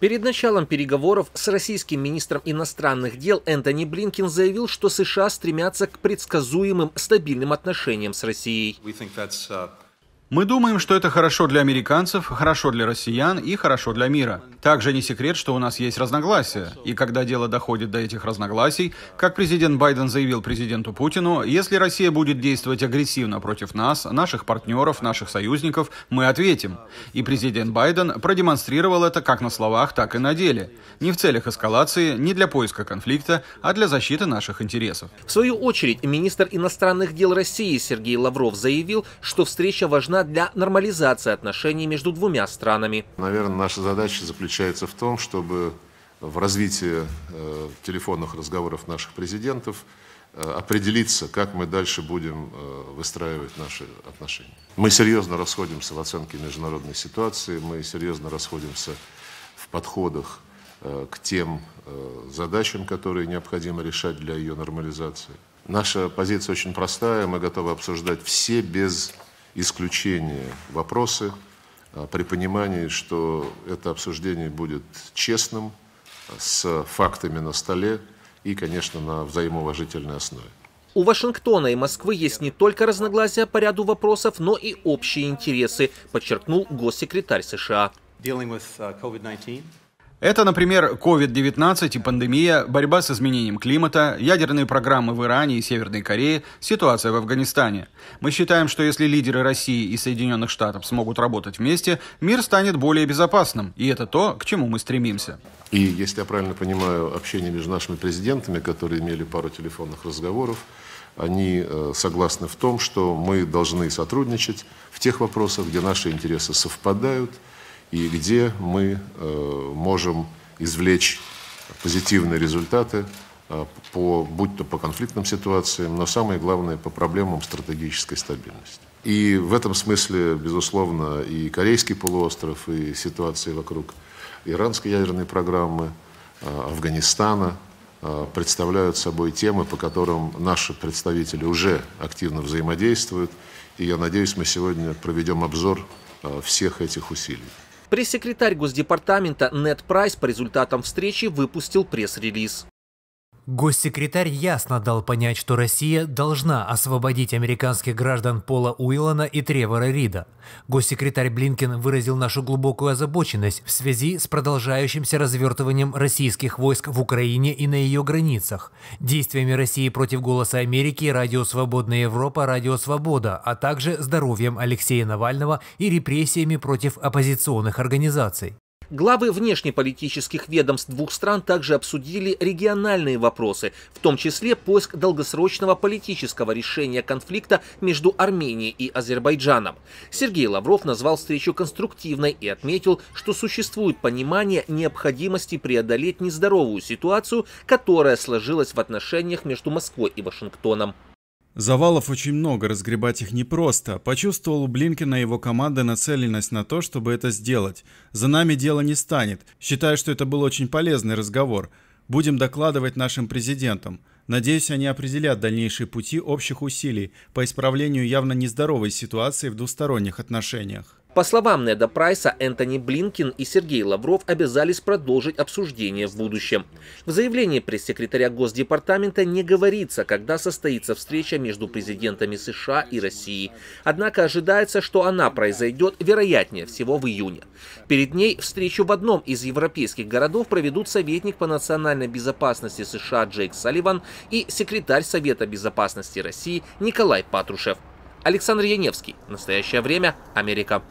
Перед началом переговоров с российским министром иностранных дел Энтони Блинкин заявил, что США стремятся к предсказуемым стабильным отношениям с Россией. Мы думаем, что это хорошо для американцев, хорошо для россиян и хорошо для мира. Также не секрет, что у нас есть разногласия. И когда дело доходит до этих разногласий, как президент Байден заявил президенту Путину, если Россия будет действовать агрессивно против нас, наших партнеров, наших союзников, мы ответим. И президент Байден продемонстрировал это как на словах, так и на деле. Не в целях эскалации, не для поиска конфликта, а для защиты наших интересов. В свою очередь, министр иностранных дел России Сергей Лавров заявил, что встреча важна важна для нормализации отношений между двумя странами. Наверное, наша задача заключается в том, чтобы э, в развитии э, телефонных разговоров наших президентов э, определиться, как мы дальше будем выстраивать наши отношения. Мы серьезно расходимся в оценке международной ситуации, мы серьезно расходимся в подходах к тем задачам, которые необходимо решать для ее нормализации. Наша позиция очень простая, мы готовы обсуждать все без исключения вопросы а, при понимании, что это обсуждение будет честным, а, с фактами на столе и, конечно, на взаимоважительной основе. У Вашингтона и Москвы есть не только разногласия по ряду вопросов, но и общие интересы, подчеркнул госсекретарь США. Это, например, COVID-19 и пандемия, борьба с изменением климата, ядерные программы в Иране и Северной Корее, ситуация в Афганистане. Мы считаем, что если лидеры России и Соединенных Штатов смогут работать вместе, мир станет более безопасным, и это то, к чему мы стремимся. И, если я правильно понимаю, общение между нашими президентами, которые имели пару телефонных разговоров, они э, согласны в том, что мы должны сотрудничать в тех вопросах, где наши интересы совпадают, и где мы э, можем извлечь позитивные результаты, э, по, будь то по конфликтным ситуациям, но самое главное по проблемам стратегической стабильности. И в этом смысле, безусловно, и Корейский полуостров, и ситуации вокруг иранской ядерной программы, э, Афганистана представляют собой темы, по которым наши представители уже активно взаимодействуют. И я надеюсь, мы сегодня проведем обзор всех этих усилий. Пресс-секретарь Госдепартамента Нед Прайс по результатам встречи выпустил пресс-релиз. Госсекретарь ясно дал понять, что Россия должна освободить американских граждан Пола Уиллана и Тревора Рида. Госсекретарь Блинкен выразил нашу глубокую озабоченность в связи с продолжающимся развертыванием российских войск в Украине и на ее границах, действиями России против «Голоса Америки», «Радио Свободная Европа», «Радио Свобода», а также здоровьем Алексея Навального и репрессиями против оппозиционных организаций. Главы внешнеполитических ведомств двух стран также обсудили региональные вопросы, в том числе поиск долгосрочного политического решения конфликта между Арменией и Азербайджаном. Сергей Лавров назвал встречу конструктивной и отметил, что существует понимание необходимости преодолеть нездоровую ситуацию, которая сложилась в отношениях между Москвой и Вашингтоном. Завалов очень много, разгребать их непросто. Почувствовал у Блинкина и его команды нацеленность на то, чтобы это сделать. За нами дело не станет. Считаю, что это был очень полезный разговор. Будем докладывать нашим президентам. Надеюсь, они определят дальнейшие пути общих усилий по исправлению явно нездоровой ситуации в двусторонних отношениях. По словам Неда Прайса, Энтони Блинкин и Сергей Лавров обязались продолжить обсуждение в будущем. В заявлении пресс-секретаря Госдепартамента не говорится, когда состоится встреча между президентами США и России. Однако ожидается, что она произойдет вероятнее всего в июне. Перед ней встречу в одном из европейских городов проведут советник по национальной безопасности США Джейк Салливан и секретарь Совета безопасности России Николай Патрушев. Александр Яневский. Настоящее время. Америка.